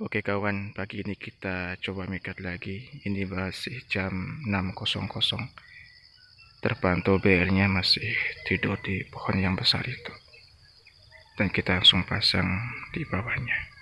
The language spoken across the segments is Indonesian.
Oke kawan, pagi ini kita coba mikat lagi. Ini masih jam 6.00. Terpantau BR-nya masih tidur di pohon yang besar itu. Dan kita langsung pasang di bawahnya.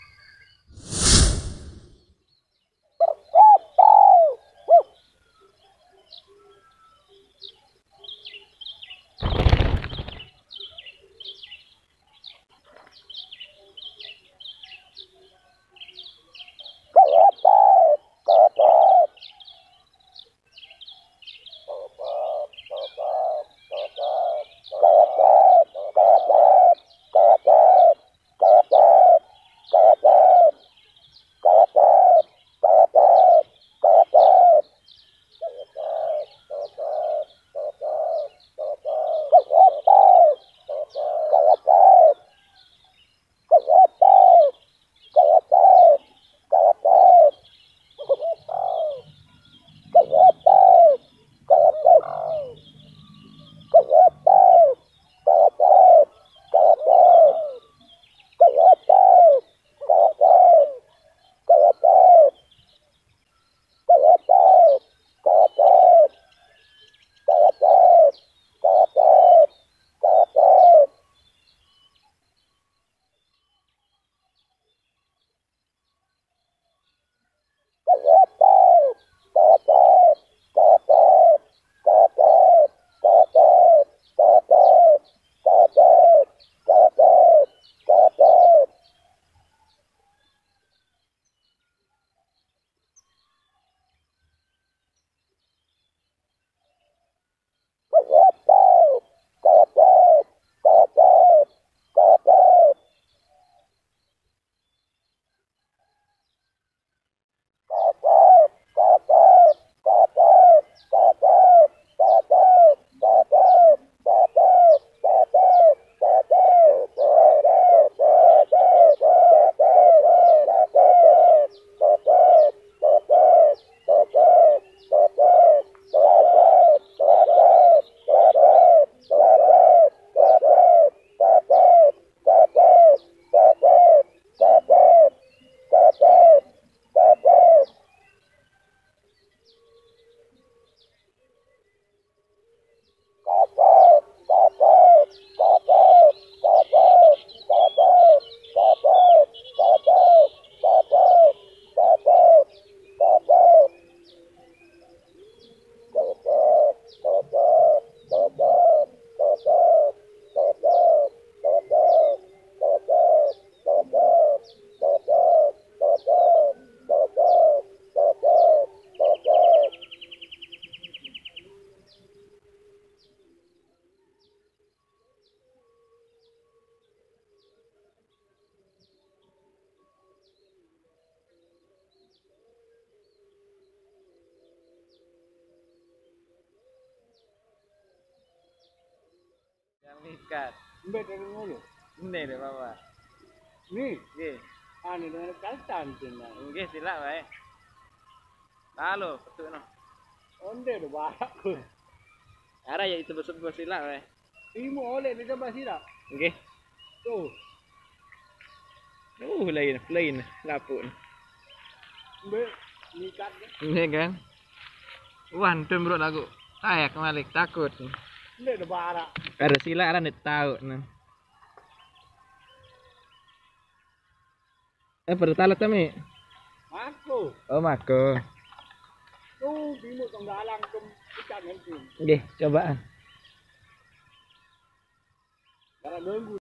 Ingkar. Mbak dari mulu. Ini deh bapak. Ini. Ini. Ah, anu dengan kaltan cina. Ah. Ini sila baik. Lalu betul no. Onde deh bapak. Ada ya itu besok besok sila baik. Imu oleh ni coba sila. Oke. Tuh. Uh, lain, lain, lapun. Mbak, nikat. Ini kan. wan antum bro aku. Ayak malik takut. Nek para. Are sila are nek tau. Eh bertale ta, Mi? Mako. Oh, mako. Tu bimu tanggalang tum ikan nanti. Nggih, cobaan. Karena nunggu.